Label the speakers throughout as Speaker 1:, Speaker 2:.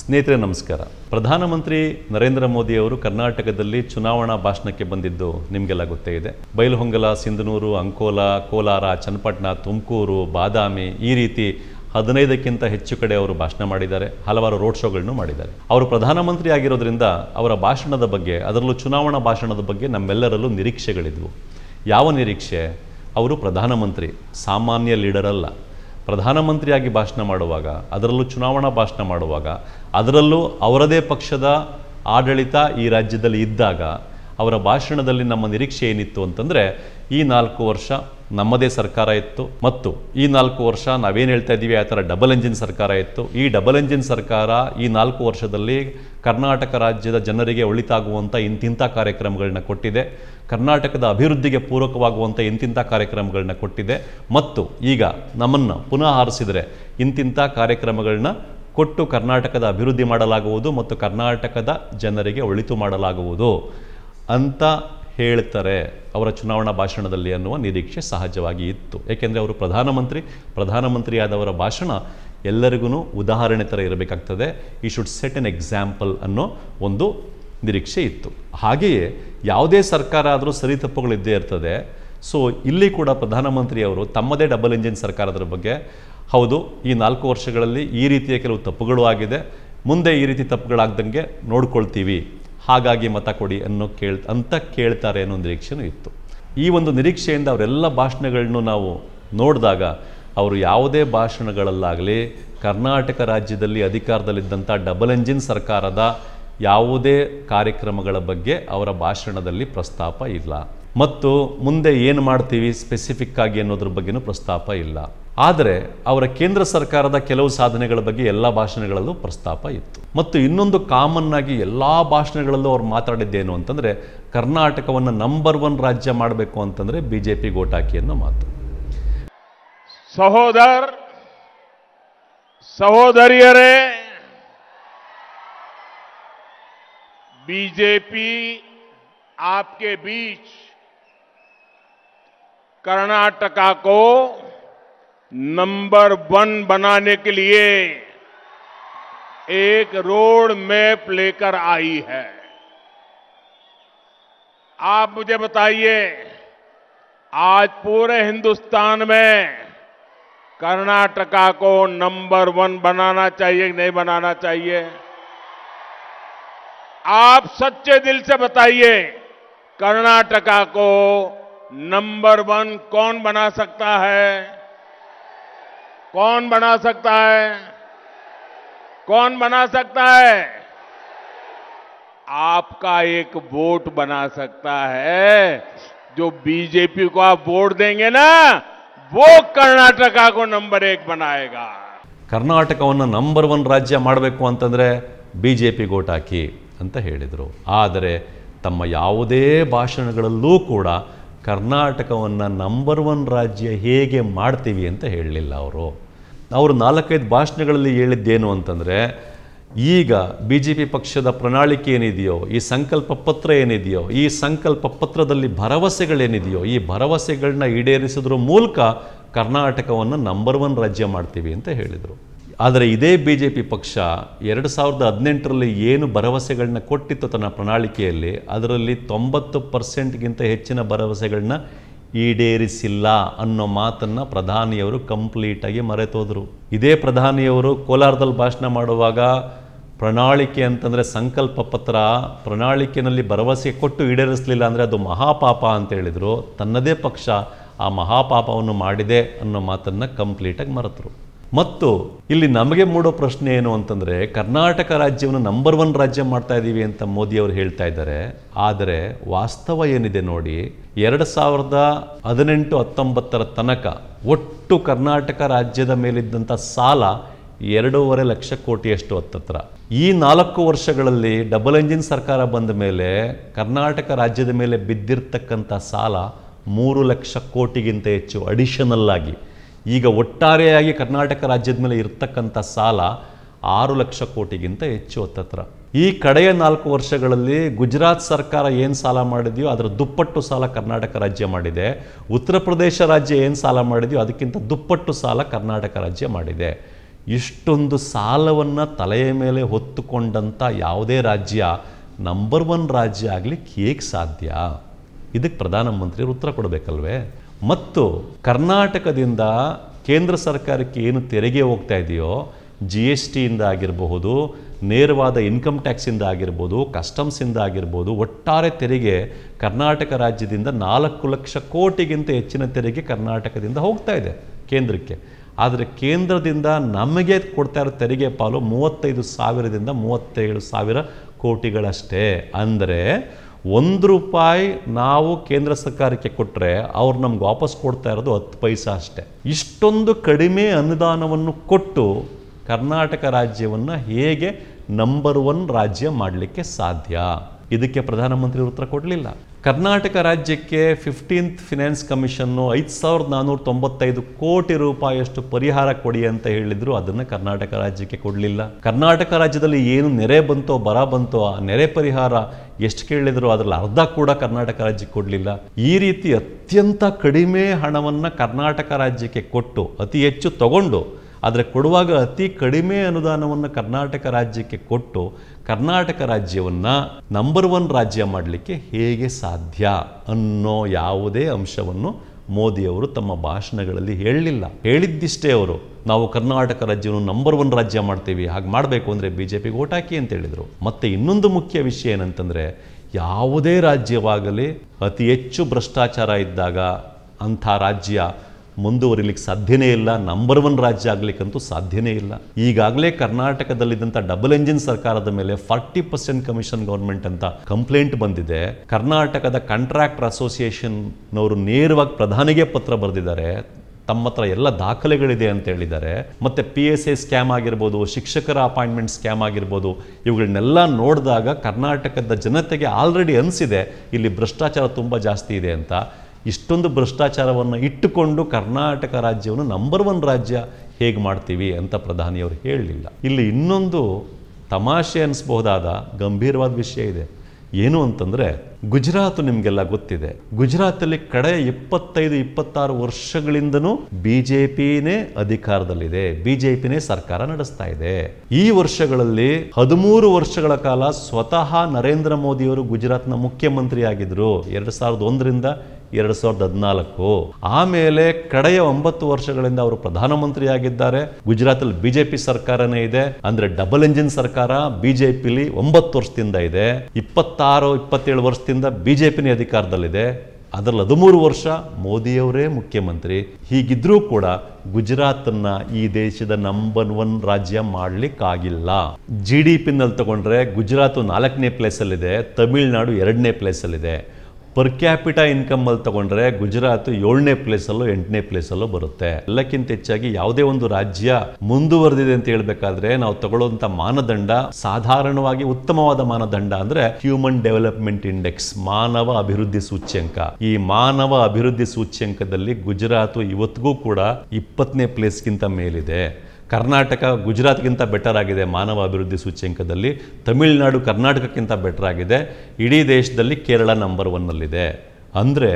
Speaker 1: ಸ್ನೇಹಿತರೆ ನಮಸ್ಕಾರ ಪ್ರಧಾನಮಂತ್ರಿ ನರೇಂದ್ರ ಮೋದಿ ಅವರು ಕರ್ನಾಟಕದಲ್ಲಿ ಚುನಾವಣಾ ಭಾಷಣಕ್ಕೆ ಬಂದಿದ್ದು ನಿಮಗೆಲ್ಲ ಗೊತ್ತೇ ಇದೆ ಬೈಲಹೊಂಗಲ ಸಿಂಧನೂರು ಅಂಕೋಲ ಕೋಲಾರ ಚನ್ನಪಟ್ಟಣ ತುಮಕೂರು ಬಾದಾಮಿ ಈ ರೀತಿ ಹದಿನೈದಕ್ಕಿಂತ ಹೆಚ್ಚು ಕಡೆ ಅವರು ಭಾಷಣ ಮಾಡಿದ್ದಾರೆ ಹಲವಾರು ರೋಡ್ ಶೋಗಳನ್ನು ಮಾಡಿದ್ದಾರೆ ಅವರು ಪ್ರಧಾನಮಂತ್ರಿ ಆಗಿರೋದ್ರಿಂದ ಅವರ ಭಾಷಣದ ಬಗ್ಗೆ ಅದರಲ್ಲೂ ಚುನಾವಣಾ ಭಾಷಣದ ಬಗ್ಗೆ ನಮ್ಮೆಲ್ಲರಲ್ಲೂ ನಿರೀಕ್ಷೆಗಳಿದ್ವು ಯಾವ ನಿರೀಕ್ಷೆ ಅವರು ಪ್ರಧಾನಮಂತ್ರಿ ಸಾಮಾನ್ಯ ಲೀಡರ್ ಅಲ್ಲ ಪ್ರಧಾನಮಂತ್ರಿಯಾಗಿ ಭಾಷಣ ಮಾಡುವಾಗ ಅದರಲ್ಲೂ ಚುನಾವಣಾ ಭಾಷಣ ಮಾಡುವಾಗ ಅದರಲ್ಲೂ ಅವರದೇ ಪಕ್ಷದ ಆಡಳಿತ ಈ ರಾಜ್ಯದಲ್ಲಿ ಇದ್ದಾಗ ಅವರ ಭಾಷಣದಲ್ಲಿ ನಮ್ಮ ನಿರೀಕ್ಷೆ ಏನಿತ್ತು ಅಂತಂದರೆ ಈ ನಾಲ್ಕು ವರ್ಷ ನಮ್ಮದೇ ಸರ್ಕಾರ ಇತ್ತು ಮತ್ತು ಈ ನಾಲ್ಕು ವರ್ಷ ನಾವೇನು ಹೇಳ್ತಾ ಇದ್ದೀವಿ ಆ ಥರ ಡಬಲ್ ಎಂಜಿನ್ ಸರ್ಕಾರ ಇತ್ತು ಈ ಡಬಲ್ ಎಂಜಿನ್ ಸರ್ಕಾರ ಈ ನಾಲ್ಕು ವರ್ಷದಲ್ಲಿ ಕರ್ನಾಟಕ ರಾಜ್ಯದ ಜನರಿಗೆ ಒಳಿತಾಗುವಂಥ ಇಂತಿಂಥ ಕಾರ್ಯಕ್ರಮಗಳನ್ನ ಕೊಟ್ಟಿದೆ ಕರ್ನಾಟಕದ ಅಭಿವೃದ್ಧಿಗೆ ಪೂರಕವಾಗುವಂಥ ಇಂತಿಂಥ ಕಾರ್ಯಕ್ರಮಗಳನ್ನ ಕೊಟ್ಟಿದೆ ಮತ್ತು ಈಗ ನಮ್ಮನ್ನು ಪುನಃ ಆರಿಸಿದರೆ ಇಂತಿಂಥ ಕಾರ್ಯಕ್ರಮಗಳನ್ನ ಕೊಟ್ಟು ಕರ್ನಾಟಕದ ಅಭಿವೃದ್ಧಿ ಮಾಡಲಾಗುವುದು ಮತ್ತು ಕರ್ನಾಟಕದ ಜನರಿಗೆ ಒಳಿತು ಮಾಡಲಾಗುವುದು ಅಂತ ಹೇಳ್ತಾರೆ ಅವರ ಚುನಾವಣಾ ಭಾಷಣದಲ್ಲಿ ಅನ್ನುವ ನಿರೀಕ್ಷೆ ಸಹಜವಾಗಿ ಇತ್ತು ಏಕೆಂದರೆ ಅವರು ಪ್ರಧಾನಮಂತ್ರಿ ಪ್ರಧಾನಮಂತ್ರಿಯಾದವರ ಭಾಷಣ ಎಲ್ಲರಿಗೂ ಉದಾಹರಣೆ ಥರ ಇರಬೇಕಾಗ್ತದೆ ಈ ಶುಡ್ ಸೆಟ್ ಎನ್ ಎಕ್ಸಾಂಪಲ್ ಅನ್ನೋ ಒಂದು ನಿರೀಕ್ಷೆ ಇತ್ತು ಹಾಗೆಯೇ ಯಾವುದೇ ಸರ್ಕಾರ ಆದರೂ ಸರಿ ತಪ್ಪುಗಳಿದ್ದೇ ಇರ್ತದೆ ಸೊ ಇಲ್ಲಿ ಕೂಡ ಪ್ರಧಾನಮಂತ್ರಿಯವರು ತಮ್ಮದೇ ಡಬಲ್ ಇಂಜಿನ್ ಸರ್ಕಾರದ ಬಗ್ಗೆ ಹೌದು ಈ ನಾಲ್ಕು ವರ್ಷಗಳಲ್ಲಿ ಈ ರೀತಿಯ ಕೆಲವು ತಪ್ಪುಗಳು ಆಗಿದೆ ಮುಂದೆ ಈ ರೀತಿ ತಪ್ಪುಗಳಾಗ್ದಂಗೆ ನೋಡ್ಕೊಳ್ತೀವಿ ಹಾಗಾಗಿ ಮತ ಕೊಡಿ ಅನ್ನೋ ಕೇಳ್ ಅಂತ ಕೇಳ್ತಾರೆ ಅನ್ನೋ ನಿರೀಕ್ಷೆನೂ ಇತ್ತು ಈ ಒಂದು ನಿರೀಕ್ಷೆಯಿಂದ ಅವರೆಲ್ಲ ಭಾಷಣಗಳನ್ನು ನಾವು ನೋಡಿದಾಗ ಅವರು ಯಾವುದೇ ಭಾಷಣಗಳಲ್ಲಾಗಲಿ ಕರ್ನಾಟಕ ರಾಜ್ಯದಲ್ಲಿ ಅಧಿಕಾರದಲ್ಲಿದ್ದಂಥ ಡಬಲ್ ಎಂಜಿನ್ ಸರ್ಕಾರದ ಯಾವುದೇ ಕಾರ್ಯಕ್ರಮಗಳ ಬಗ್ಗೆ ಅವರ ಭಾಷಣದಲ್ಲಿ ಪ್ರಸ್ತಾಪ ಇಲ್ಲ ಮತ್ತು ಮುಂದೆ ಏನು ಮಾಡ್ತೀವಿ ಸ್ಪೆಸಿಫಿಕ್ಕಾಗಿ ಅನ್ನೋದ್ರ ಬಗ್ಗೆನೂ ಪ್ರಸ್ತಾಪ ಇಲ್ಲ ಆದರೆ ಅವರ ಕೇಂದ್ರ ಸರ್ಕಾರದ ಕೆಲವು ಸಾಧನೆಗಳ ಬಗ್ಗೆ ಎಲ್ಲ ಭಾಷಣಗಳಲ್ಲೂ ಪ್ರಸ್ತಾಪ ಇತ್ತು ಮತ್ತು ಇನ್ನೊಂದು ಕಾಮನ್ ಆಗಿ ಎಲ್ಲ ಭಾಷಣಗಳಲ್ಲೂ ಅವ್ರು ಮಾತಾಡಿದ್ದೇನು ಅಂತಂದರೆ ಕರ್ನಾಟಕವನ್ನು ನಂಬರ್ ಒನ್ ರಾಜ್ಯ ಮಾಡಬೇಕು ಅಂತಂದರೆ ಬಿ ಜೆ ಪಿ ಗೋಟಾಕಿ ಅನ್ನೋ ಮಾತು ಸಹೋದರ ಸಹೋದರಿಯರೇ ಬಿಜೆಪಿ ಆಪ್ಕೆ ಬೀಚ್ ಕರ್ನಾಟಕ ಕೋ नंबर वन बनाने के लिए एक रोड मैप लेकर आई है आप मुझे बताइए आज पूरे हिंदुस्तान में कर्नाटका को नंबर वन बनाना चाहिए कि नहीं बनाना चाहिए आप सच्चे दिल से बताइए कर्नाटका को नंबर वन कौन बना सकता है कौन बना सकता है कौन बना सकता है आपका एक वोट बना सकता है जो बीजेपी को आप वोट देंगे ना वो कर्नाटका को नंबर एक बनाएगा कर्नाटक ನಂಬರ್ ಒನ್ ರಾಜ್ಯ ಮಾಡಬೇಕು ಅಂತಂದರೆ ಬಿ ಜೆ ಪಿ ಗೋಟ್ ಹಾಕಿ ಅಂತ ಹೇಳಿದರು ಆದರೆ ಕರ್ನಾಟಕವನ್ನು ನಂಬರ್ ಒನ್ ರಾಜ್ಯ ಹೇಗೆ ಮಾಡ್ತೀವಿ ಅಂತ ಹೇಳಲಿಲ್ಲ ಅವರು ಅವರು ನಾಲ್ಕೈದು ಭಾಷಣಗಳಲ್ಲಿ ಹೇಳಿದ್ದೇನು ಅಂತಂದರೆ ಈಗ ಬಿ ಜೆ ಪಿ ಪಕ್ಷದ ಪ್ರಣಾಳಿಕೆ ಏನಿದೆಯೋ ಈ ಸಂಕಲ್ಪ ಪತ್ರ ಏನಿದೆಯೋ ಈ ಸಂಕಲ್ಪ ಪತ್ರದಲ್ಲಿ ಭರವಸೆಗಳೇನಿದೆಯೋ ಈ ಭರವಸೆಗಳನ್ನ ಈಡೇರಿಸಿದ್ರ ಮೂಲಕ ಕರ್ನಾಟಕವನ್ನು ನಂಬರ್ ಒನ್ ರಾಜ್ಯ ಮಾಡ್ತೀವಿ ಅಂತ ಹೇಳಿದರು ಆದರೆ ಇದೇ ಬಿ ಜೆ ಪಿ ಪಕ್ಷ ಎರಡು ಸಾವಿರದ ಹದಿನೆಂಟರಲ್ಲಿ ಏನು ಭರವಸೆಗಳನ್ನ ಕೊಟ್ಟಿತ್ತು ತನ್ನ ಪ್ರಣಾಳಿಕೆಯಲ್ಲಿ ಅದರಲ್ಲಿ ತೊಂಬತ್ತು ಪರ್ಸೆಂಟ್ಗಿಂತ ಹೆಚ್ಚಿನ ಭರವಸೆಗಳನ್ನ ಈಡೇರಿಸಿಲ್ಲ ಅನ್ನೋ ಮಾತನ್ನು ಪ್ರಧಾನಿಯವರು ಕಂಪ್ಲೀಟಾಗಿ ಮರೆತೋದರು ಇದೇ ಪ್ರಧಾನಿಯವರು ಕೋಲಾರದಲ್ಲಿ ಭಾಷಣ ಮಾಡುವಾಗ ಪ್ರಣಾಳಿಕೆ ಅಂತಂದರೆ ಸಂಕಲ್ಪ ಪತ್ರ ಪ್ರಣಾಳಿಕೆಯಲ್ಲಿ ಭರವಸೆ ಕೊಟ್ಟು ಈಡೇರಿಸಲಿಲ್ಲ ಅಂದರೆ ಅದು ಮಹಾಪಾಪ ಅಂತ ಹೇಳಿದರು ತನ್ನದೇ ಪಕ್ಷ ಆ ಮಹಾಪಾಪವನ್ನು ಮಾಡಿದೆ ಅನ್ನೋ ಮಾತನ್ನು ಕಂಪ್ಲೀಟಾಗಿ ಮರೆತರು ಮತ್ತು ಇಲ್ಲಿ ನಮಗೆ ಮೂಡೋ ಪ್ರಶ್ನೆ ಏನು ಅಂತಂದರೆ ಕರ್ನಾಟಕ ರಾಜ್ಯವನ್ನು ನಂಬರ್ ಒನ್ ರಾಜ್ಯ ಮಾಡ್ತಾ ಇದ್ದೀವಿ ಅಂತ ಅವರು ಹೇಳ್ತಾ ಇದ್ದಾರೆ ಆದರೆ ವಾಸ್ತವ ಏನಿದೆ ನೋಡಿ ಎರಡು ಸಾವಿರದ ಹದಿನೆಂಟು ಹತ್ತೊಂಬತ್ತರ ತನಕ ಒಟ್ಟು ಕರ್ನಾಟಕ ರಾಜ್ಯದ ಮೇಲಿದ್ದಂಥ ಸಾಲ ಎರಡೂವರೆ ಲಕ್ಷ ಕೋಟಿಯಷ್ಟು ಹತ್ತತ್ರ ಈ ನಾಲ್ಕು ವರ್ಷಗಳಲ್ಲಿ ಡಬಲ್ ಎಂಜಿನ್ ಸರ್ಕಾರ ಬಂದ ಮೇಲೆ ಕರ್ನಾಟಕ ರಾಜ್ಯದ ಮೇಲೆ ಬಿದ್ದಿರ್ತಕ್ಕಂಥ ಸಾಲ ಮೂರು ಲಕ್ಷ ಕೋಟಿಗಿಂತ ಹೆಚ್ಚು ಅಡಿಷನಲ್ ಆಗಿ ಈಗ ಒಟ್ಟಾರೆಯಾಗಿ ಕರ್ನಾಟಕ ರಾಜ್ಯದ ಮೇಲೆ ಇರತಕ್ಕಂಥ ಸಾಲ ಆರು ಲಕ್ಷ ಕೋಟಿಗಿಂತ ಹೆಚ್ಚು ಹತ್ತತ್ರ ಈ ಕಡೆಯ ನಾಲ್ಕು ವರ್ಷಗಳಲ್ಲಿ ಗುಜರಾತ್ ಸರ್ಕಾರ ಏನು ಸಾಲ ಮಾಡಿದೆಯೋ ಅದರ ದುಪ್ಪಟ್ಟು ಸಾಲ ಕರ್ನಾಟಕ ರಾಜ್ಯ ಮಾಡಿದೆ ಉತ್ತರ ಪ್ರದೇಶ ರಾಜ್ಯ ಏನು ಸಾಲ ಮಾಡಿದೆಯೋ ಅದಕ್ಕಿಂತ ದುಪ್ಪಟ್ಟು ಸಾಲ ಕರ್ನಾಟಕ ರಾಜ್ಯ ಮಾಡಿದೆ ಇಷ್ಟೊಂದು ಸಾಲವನ್ನು ತಲೆಯ ಮೇಲೆ ಹೊತ್ತುಕೊಂಡಂಥ ಯಾವುದೇ ರಾಜ್ಯ ನಂಬರ್ ಒನ್ ರಾಜ್ಯ ಆಗಲಿ ಹೇಗೆ ಸಾಧ್ಯ ಇದಕ್ಕೆ ಪ್ರಧಾನಮಂತ್ರಿಯವರು ಉತ್ತರ ಕೊಡಬೇಕಲ್ವೇ ಮತ್ತು ಕರ್ನಾಟಕದಿಂದ ಕೇಂದ್ರ ಸರ್ಕಾರಕ್ಕೆ ಏನು ತೆರಿಗೆ ಹೋಗ್ತಾ ಇದೆಯೋ ಜಿ ಎಸ್ ಟಿಯಿಂದ ಆಗಿರಬಹುದು ನೇರವಾದ ಇನ್ಕಮ್ ಟ್ಯಾಕ್ಸಿಂದ ಆಗಿರ್ಬೋದು ಕಸ್ಟಮ್ಸಿಂದ ಆಗಿರ್ಬೋದು ಒಟ್ಟಾರೆ ತೆರಿಗೆ ಕರ್ನಾಟಕ ರಾಜ್ಯದಿಂದ ನಾಲ್ಕು ಲಕ್ಷ ಕೋಟಿಗಿಂತ ಹೆಚ್ಚಿನ ತೆರಿಗೆ ಕರ್ನಾಟಕದಿಂದ ಹೋಗ್ತಾ ಇದೆ ಕೇಂದ್ರಕ್ಕೆ ಆದರೆ ಕೇಂದ್ರದಿಂದ ನಮಗೆ ಕೊಡ್ತಾ ಇರೋ ತೆರಿಗೆ ಪಾಲು ಮೂವತ್ತೈದು ಸಾವಿರದಿಂದ ಮೂವತ್ತೇಳು ಸಾವಿರ ಕೋಟಿಗಳಷ್ಟೇ ಅಂದರೆ ಒಂದು ರೂಪಾಯಿ ನಾವು ಕೇಂದ್ರ ಸರ್ಕಾರಕ್ಕೆ ಕೊಟ್ಟರೆ ಅವ್ರು ನಮ್ಗೆ ವಾಪಸ್ ಕೊಡ್ತಾ ಇರೋದು ಹತ್ತು ಪೈಸಾ ಅಷ್ಟೇ ಇಷ್ಟೊಂದು ಕಡಿಮೆ ಅನುದಾನವನ್ನು ಕೊಟ್ಟು ಕರ್ನಾಟಕ ರಾಜ್ಯವನ್ನು ಹೇಗೆ ನಂಬರ್ ಒನ್ ರಾಜ್ಯ ಮಾಡಲಿಕ್ಕೆ ಸಾಧ್ಯ ಇದಕ್ಕೆ ಪ್ರಧಾನಮಂತ್ರಿ ಉತ್ತರ ಕೊಡಲಿಲ್ಲ ಕರ್ನಾಟಕ ರಾಜ್ಯಕ್ಕೆ ಫಿಫ್ಟೀನ್ತ್ ಫಿನಾನ್ಸ್ ಕಮಿಷನ್ನು ಐದು ಸಾವಿರದ ನಾನ್ನೂರ ತೊಂಬತ್ತೈದು ಕೋಟಿ ರೂಪಾಯಿಯಷ್ಟು ಪರಿಹಾರ ಕೊಡಿ ಅಂತ ಹೇಳಿದ್ರು ಅದನ್ನು ಕರ್ನಾಟಕ ರಾಜ್ಯಕ್ಕೆ ಕೊಡಲಿಲ್ಲ ಕರ್ನಾಟಕ ರಾಜ್ಯದಲ್ಲಿ ಏನು ನೆರೆ ಬಂತೋ ಬರ ಬಂತೋ ಆ ನೆರೆ ಪರಿಹಾರ ಎಷ್ಟು ಕೇಳಿದ್ರು ಅದರಲ್ಲಿ ಅರ್ಧ ಕೂಡ ಕರ್ನಾಟಕ ರಾಜ್ಯಕ್ಕೆ ಕೊಡಲಿಲ್ಲ ಈ ರೀತಿ ಅತ್ಯಂತ ಕಡಿಮೆ ಹಣವನ್ನು ಕರ್ನಾಟಕ ರಾಜ್ಯಕ್ಕೆ ಕೊಟ್ಟು ಅತಿ ಹೆಚ್ಚು ತಗೊಂಡು ಆದರೆ ಕೊಡುವಾಗ ಅತಿ ಕಡಿಮೆ ಅನುದಾನವನ್ನು ಕರ್ನಾಟಕ ರಾಜ್ಯಕ್ಕೆ ಕೊಟ್ಟು ಕರ್ನಾಟಕ ರಾಜ್ಯವನ್ನು ನಂಬರ್ ಒನ್ ರಾಜ್ಯ ಮಾಡಲಿಕ್ಕೆ ಹೇಗೆ ಸಾಧ್ಯ ಅನ್ನೋ ಯಾವುದೇ ಅಂಶವನ್ನು ಮೋದಿಯವರು ತಮ್ಮ ಭಾಷಣಗಳಲ್ಲಿ ಹೇಳಲಿಲ್ಲ ಹೇಳಿದ್ದಿಷ್ಟೇ ಅವರು ನಾವು ಕರ್ನಾಟಕ ರಾಜ್ಯವನ್ನು ನಂಬರ್ ಒನ್ ರಾಜ್ಯ ಮಾಡ್ತೀವಿ ಹಾಗೆ ಮಾಡಬೇಕು ಅಂದರೆ ಬಿ ಜೆ ಪಿಗೆ ಓಟ್ ಹಾಕಿ ಅಂತ ಹೇಳಿದರು ಮತ್ತು ಇನ್ನೊಂದು ಮುಖ್ಯ ವಿಷಯ ಏನಂತಂದರೆ ಯಾವುದೇ ರಾಜ್ಯವಾಗಲಿ ಅತಿ ಹೆಚ್ಚು ಭ್ರಷ್ಟಾಚಾರ ಇದ್ದಾಗ ಅಂಥ ರಾಜ್ಯ ಮುಂದುವರಿಲಿಕ್ಕೆ ಸಾಧ್ಯನೇ ಇಲ್ಲ ನಂಬರ್ ಒನ್ ರಾಜ್ಯ ಆಗ್ಲಿಕ್ಕಂತೂ ಸಾಧ್ಯನೇ ಇಲ್ಲ ಈಗಾಗಲೇ ಕರ್ನಾಟಕದಲ್ಲಿದ್ದಂಥ ಡಬಲ್ ಎಂಜಿನ್ ಸರ್ಕಾರದ ಮೇಲೆ ಫಾರ್ಟಿ ಪರ್ಸೆಂಟ್ ಕಮಿಷನ್ ಗೌರ್ಮೆಂಟ್ ಅಂತ ಕಂಪ್ಲೇಂಟ್ ಬಂದಿದೆ ಕರ್ನಾಟಕದ ಕಾಂಟ್ರಾಕ್ಟರ್ ಅಸೋಸಿಯೇಷನ್ ನವರು ನೇರವಾಗಿ ಪ್ರಧಾನಿಗೆ ಪತ್ರ ಬರೆದಿದ್ದಾರೆ ತಮ್ಮ ಹತ್ರ ಎಲ್ಲ ದಾಖಲೆಗಳಿದೆ ಅಂತ ಹೇಳಿದ್ದಾರೆ ಮತ್ತೆ ಪಿ ಎಸ್ ಎ ಸ್ಕ್ಯಾಮ್ ಆಗಿರ್ಬೋದು ಶಿಕ್ಷಕರ ಅಪಾಯಿಂಟ್ಮೆಂಟ್ ಸ್ಕ್ಯಾಮ್ ಆಗಿರ್ಬೋದು ಇವುಗಳನ್ನೆಲ್ಲ ನೋಡಿದಾಗ ಕರ್ನಾಟಕದ ಜನತೆಗೆ ಆಲ್ರೆಡಿ ಅನಿಸಿದೆ ಇಲ್ಲಿ ಭ್ರಷ್ಟಾಚಾರ ತುಂಬ ಜಾಸ್ತಿ ಇದೆ ಅಂತ ಇಷ್ಟೊಂದು ಭ್ರಷ್ಟಾಚಾರವನ್ನು ಇಟ್ಟುಕೊಂಡು ಕರ್ನಾಟಕ ರಾಜ್ಯವನ್ನು ನಂಬರ್ ಒನ್ ರಾಜ್ಯ ಹೇಗೆ ಮಾಡ್ತೀವಿ ಅಂತ ಪ್ರಧಾನಿಯವರು ಹೇಳಲಿಲ್ಲ ಇಲ್ಲಿ ಇನ್ನೊಂದು ತಮಾಷೆ ಅನಿಸ್ಬಹುದಾದ ಗಂಭೀರವಾದ ವಿಷಯ ಇದೆ ಏನು ಅಂತಂದರೆ ಗುಜರಾತ್ ನಿಮಗೆಲ್ಲ ಗೊತ್ತಿದೆ ಗುಜರಾತಲ್ಲಿ ಕಡೆ ಇಪ್ಪತ್ತೈದು ಇಪ್ಪತ್ತಾರು ವರ್ಷಗಳಿಂದನೂ ಬಿ ಜೆ ಪಿನೇ ಅಧಿಕಾರದಲ್ಲಿದೆ ಬಿ ಜೆ ಪಿನೇ ಸರ್ಕಾರ ನಡೆಸ್ತಾ ಇದೆ ಈ ವರ್ಷಗಳಲ್ಲಿ ಹದಿಮೂರು ವರ್ಷಗಳ ಕಾಲ ಸ್ವತಃ ನರೇಂದ್ರ ಮೋದಿಯವರು ಗುಜರಾತ್ನ ಮುಖ್ಯಮಂತ್ರಿ ಆಗಿದ್ರು ಎರಡು ಸಾವಿರದ ಒಂದರಿಂದ ಎರಡು ಸಾವಿರದ ಹದಿನಾಲ್ಕು ಆಮೇಲೆ ಕಡೆಯ ಒಂಬತ್ತು ವರ್ಷಗಳಿಂದ ಅವರು ಪ್ರಧಾನಮಂತ್ರಿಯಾಗಿದ್ದಾರೆ ಅಲ್ಲಿ ಬಿಜೆಪಿ ಸರ್ಕಾರನೇ ಇದೆ ಅಂದ್ರೆ ಡಬಲ್ ಇಂಜಿನ್ ಸರ್ಕಾರ ಬಿಜೆಪಿಲಿ ಒಂಬತ್ತು ವರ್ಷದಿಂದ ಇದೆ ಇಪ್ಪತ್ತಾರು ಇಪ್ಪತ್ತೇಳು ವರ್ಷದಿಂದ ಬಿಜೆಪಿನೇ ಅಧಿಕಾರದಲ್ಲಿದೆ ಅದರಲ್ಲಿ ಹದಿಮೂರು ವರ್ಷ ಮೋದಿಯವರೇ ಮುಖ್ಯಮಂತ್ರಿ ಹೀಗಿದ್ರೂ ಕೂಡ ಗುಜರಾತ್ ಗುಜರಾತನ್ನ ಈ ದೇಶದ ನಂಬರ್ ಒನ್ ರಾಜ್ಯ ಮಾಡ್ಲಿಕ್ಕಾಗಿಲ್ಲ ಜಿ ಡಿ ನಲ್ಲಿ ತಗೊಂಡ್ರೆ ಗುಜರಾತ್ ನಾಲ್ಕನೇ ಪ್ಲೇಸಲ್ಲಿದೆ ತಮಿಳುನಾಡು ಎರಡನೇ ಪ್ಲೇಸಲ್ಲಿದೆ ಪರ್ ಕ್ಯಾಪಿಟಾ ಇನ್ಕಮ್ಮಲ್ಲಿ ತಗೊಂಡ್ರೆ ಗುಜರಾತ್ ಏಳನೇ ಪ್ಲೇಸಲ್ಲೋ ಎಂಟನೇ ಪ್ಲೇಸಲ್ಲೋ ಬರುತ್ತೆ ಎಲ್ಲಕ್ಕಿಂತ ಹೆಚ್ಚಾಗಿ ಯಾವುದೇ ಒಂದು ರಾಜ್ಯ ಮುಂದುವರೆದಿದೆ ಅಂತ ಹೇಳ್ಬೇಕಾದ್ರೆ ನಾವು ತಗೊಳ್ಳುವಂಥ ಮಾನದಂಡ ಸಾಧಾರಣವಾಗಿ ಉತ್ತಮವಾದ ಮಾನದಂಡ ಅಂದ್ರೆ ಹ್ಯೂಮನ್ ಡೆವಲಪ್ಮೆಂಟ್ ಇಂಡೆಕ್ಸ್ ಮಾನವ ಅಭಿವೃದ್ಧಿ ಸೂಚ್ಯಂಕ ಈ ಮಾನವ ಅಭಿವೃದ್ಧಿ ಸೂಚ್ಯಂಕದಲ್ಲಿ ಗುಜರಾತ್ ಇವತ್ತಿಗೂ ಕೂಡ ಇಪ್ಪತ್ತನೇ ಪ್ಲೇಸ್ಗಿಂತ ಮೇಲಿದೆ ಕರ್ನಾಟಕ ಗುಜರಾತ್ಗಿಂತ ಬೆಟರ್ ಆಗಿದೆ ಮಾನವ ಅಭಿವೃದ್ಧಿ ಸೂಚ್ಯಂಕದಲ್ಲಿ ತಮಿಳುನಾಡು ಕರ್ನಾಟಕಕ್ಕಿಂತ ಬೆಟರ್ ಆಗಿದೆ ಇಡೀ ದೇಶದಲ್ಲಿ ಕೇರಳ ನಂಬರ್ ಒನ್ನಲ್ಲಿದೆ ಅಂದರೆ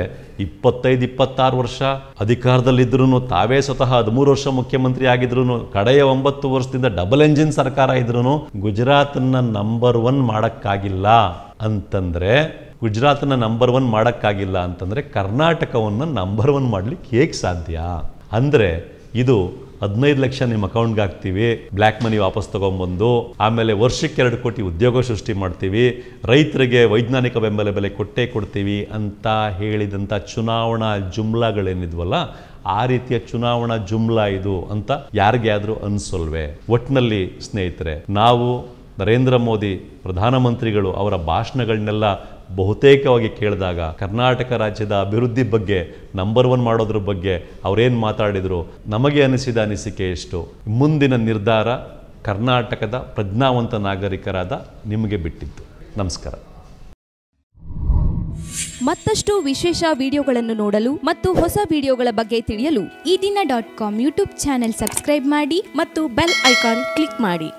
Speaker 1: ಇಪ್ಪತ್ತೈದು ಇಪ್ಪತ್ತಾರು ವರ್ಷ ಅಧಿಕಾರದಲ್ಲಿದ್ದರೂ ತಾವೇ ಸ್ವತಃ ಹದಿಮೂರು ವರ್ಷ ಮುಖ್ಯಮಂತ್ರಿ ಆಗಿದ್ರು ಕಡೆಯ ಒಂಬತ್ತು ವರ್ಷದಿಂದ ಡಬಲ್ ಎಂಜಿನ್ ಸರ್ಕಾರ ಇದ್ರೂ ಗುಜರಾತ್ನ ನಂಬರ್ ಒನ್ ಮಾಡೋಕ್ಕಾಗಿಲ್ಲ ಅಂತಂದರೆ ಗುಜರಾತ್ನ ನಂಬರ್ ಒನ್ ಮಾಡೋಕ್ಕಾಗಿಲ್ಲ ಅಂತಂದರೆ ಕರ್ನಾಟಕವನ್ನು ನಂಬರ್ ಒನ್ ಮಾಡಲಿಕ್ಕೆ ಹೇಗೆ ಸಾಧ್ಯ ಅಂದರೆ ಇದು ಹದಿನೈದು ಲಕ್ಷ ನಿಮ್ಮ ಅಕೌಂಟ್ಗೆ ಹಾಕ್ತೀವಿ ಬ್ಲ್ಯಾಕ್ ಮನಿ ವಾಪಸ್ ತೊಗೊಂಬಂದು ಆಮೇಲೆ ವರ್ಷಕ್ಕೆ ಎರಡು ಕೋಟಿ ಉದ್ಯೋಗ ಸೃಷ್ಟಿ ಮಾಡ್ತೀವಿ ರೈತರಿಗೆ ವೈಜ್ಞಾನಿಕ ಬೆಂಬಲ ಬೆಲೆ ಕೊಟ್ಟೇ ಕೊಡ್ತೀವಿ ಅಂತ ಹೇಳಿದಂಥ ಚುನಾವಣಾ ಜುಮ್ಲಾಗಳೇನಿದ್ವಲ್ಲ ಆ ರೀತಿಯ ಚುನಾವಣಾ ಜುಮ್ಲಾ ಇದು ಅಂತ ಯಾರಿಗೆ ಆದರೂ ಅನಿಸಲ್ವೇ ಒಟ್ಟಿನಲ್ಲಿ ಸ್ನೇಹಿತರೆ ನಾವು ನರೇಂದ್ರ ಮೋದಿ ಪ್ರಧಾನಮಂತ್ರಿಗಳು ಅವರ ಭಾಷಣಗಳನ್ನೆಲ್ಲ ಬಹುತೇಕವಾಗಿ ಕೇಳಿದಾಗ ಕರ್ನಾಟಕ ರಾಜ್ಯದ ಅಭಿವೃದ್ಧಿ ಬಗ್ಗೆ ನಂಬರ್ ಒನ್ ಮಾಡೋದ್ರ ಬಗ್ಗೆ ಅವರೇನು ಮಾತಾಡಿದರು ನಮಗೆ ಅನಿಸಿದ ಅನಿಸಿಕೆ ಎಷ್ಟು ಮುಂದಿನ ನಿರ್ಧಾರ ಕರ್ನಾಟಕದ ಪ್ರಜ್ಞಾವಂತ ನಾಗರಿಕರಾದ ನಿಮಗೆ ಬಿಟ್ಟಿದ್ದು ನಮಸ್ಕಾರ ಮತ್ತಷ್ಟು ವಿಶೇಷ ವಿಡಿಯೋಗಳನ್ನು ನೋಡಲು ಮತ್ತು ಹೊಸ ವಿಡಿಯೋಗಳ ಬಗ್ಗೆ ತಿಳಿಯಲು Ee Dina dot com YouTube channel subscribe ಮಾಡಿ ಮತ್ತು ಬೆಲ್ ಐಕಾನ್ ಕ್ಲಿಕ್ ಮಾಡಿ